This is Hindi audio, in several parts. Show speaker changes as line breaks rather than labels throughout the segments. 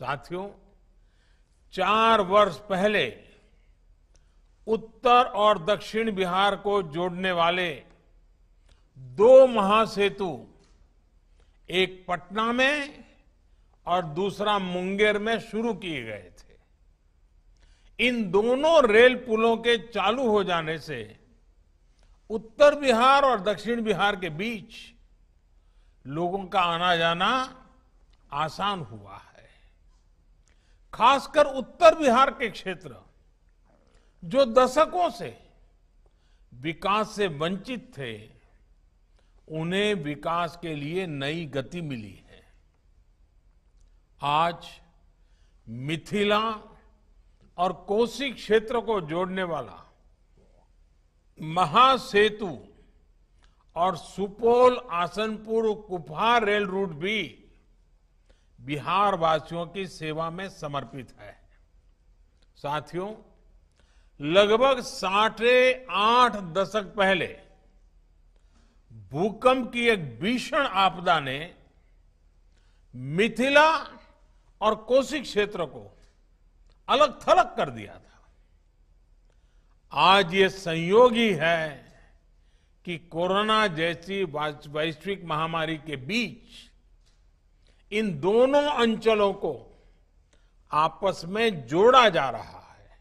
साथियों चार वर्ष पहले उत्तर और दक्षिण बिहार को जोड़ने वाले दो महासेतु एक पटना में और दूसरा मुंगेर में शुरू किए गए थे इन दोनों रेल पुलों के चालू हो जाने से उत्तर बिहार और दक्षिण बिहार के बीच लोगों का आना जाना आसान हुआ है खासकर उत्तर बिहार के क्षेत्र जो दशकों से विकास से वंचित थे उन्हें विकास के लिए नई गति मिली है आज मिथिला और कोसी क्षेत्र को जोड़ने वाला महासेतु और सुपौल आसनपुर कुफा रेल रूट भी बिहार वासियों की सेवा में समर्पित है साथियों लगभग साठे आठ दशक पहले भूकंप की एक भीषण आपदा ने मिथिला और कोसी क्षेत्र को अलग थलग कर दिया था आज ये संयोग ही है कि कोरोना जैसी वैश्विक महामारी के बीच इन दोनों अंचलों को आपस में जोड़ा जा रहा है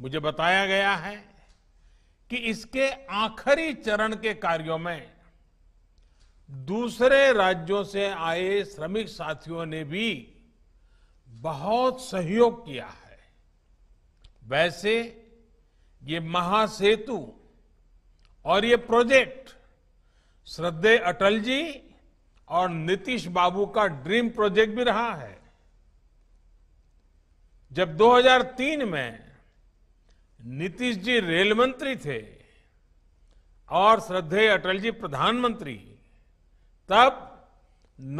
मुझे बताया गया है कि इसके आखिरी चरण के कार्यों में दूसरे राज्यों से आए श्रमिक साथियों ने भी बहुत सहयोग किया है वैसे ये महासेतु और ये प्रोजेक्ट श्रद्धे अटल जी और नीतीश बाबू का ड्रीम प्रोजेक्ट भी रहा है जब 2003 में नीतीश जी रेल मंत्री थे और श्रद्धेय अटल जी प्रधानमंत्री तब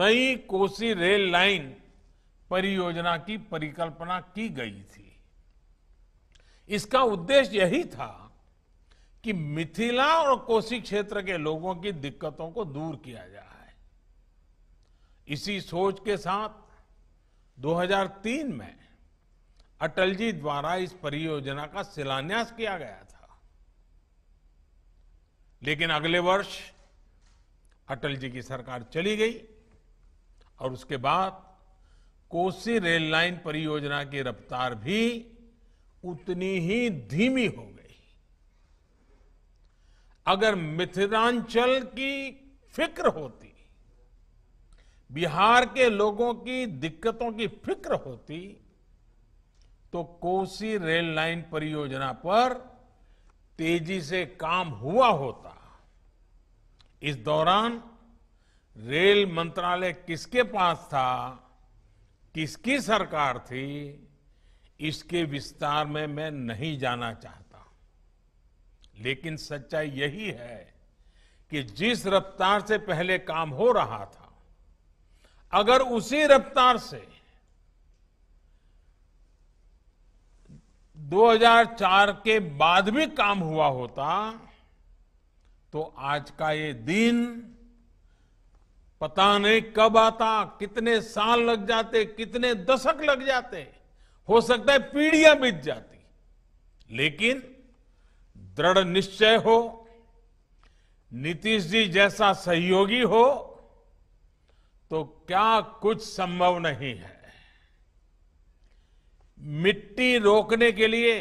नई कोसी रेल लाइन परियोजना की परिकल्पना की गई थी इसका उद्देश्य यही था कि मिथिला और कोसी क्षेत्र के लोगों की दिक्कतों को दूर किया जाए इसी सोच के साथ 2003 में अटल जी द्वारा इस परियोजना का शिलान्यास किया गया था लेकिन अगले वर्ष अटल जी की सरकार चली गई और उसके बाद कोसी रेल लाइन परियोजना की रफ्तार भी उतनी ही धीमी हो गई अगर मिथिलांचल की फिक्र होती बिहार के लोगों की दिक्कतों की फिक्र होती तो कोसी रेल लाइन परियोजना पर तेजी से काम हुआ होता इस दौरान रेल मंत्रालय किसके पास था किसकी सरकार थी इसके विस्तार में मैं नहीं जाना चाहता लेकिन सच्चाई यही है कि जिस रफ्तार से पहले काम हो रहा था अगर उसी रफ्तार से 2004 के बाद भी काम हुआ होता तो आज का ये दिन पता नहीं कब आता कितने साल लग जाते कितने दशक लग जाते हो सकता है पीढ़ियां बीत जाती लेकिन दृढ़ निश्चय हो नीतीश जी जैसा सहयोगी हो तो क्या कुछ संभव नहीं है मिट्टी रोकने के लिए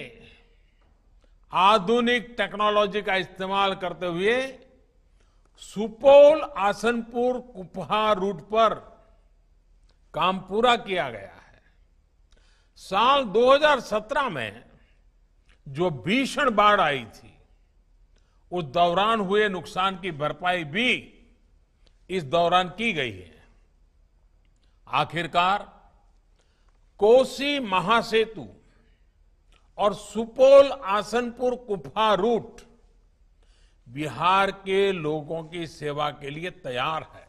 आधुनिक टेक्नोलॉजी का इस्तेमाल करते हुए सुपौल आसनपुर कुपहा रूट पर काम पूरा किया गया है साल 2017 में जो भीषण बाढ़ आई थी उस दौरान हुए नुकसान की भरपाई भी इस दौरान की गई है आखिरकार कोसी महासेतु और सुपौल आसनपुर कुफा रूट बिहार के लोगों की सेवा के लिए तैयार है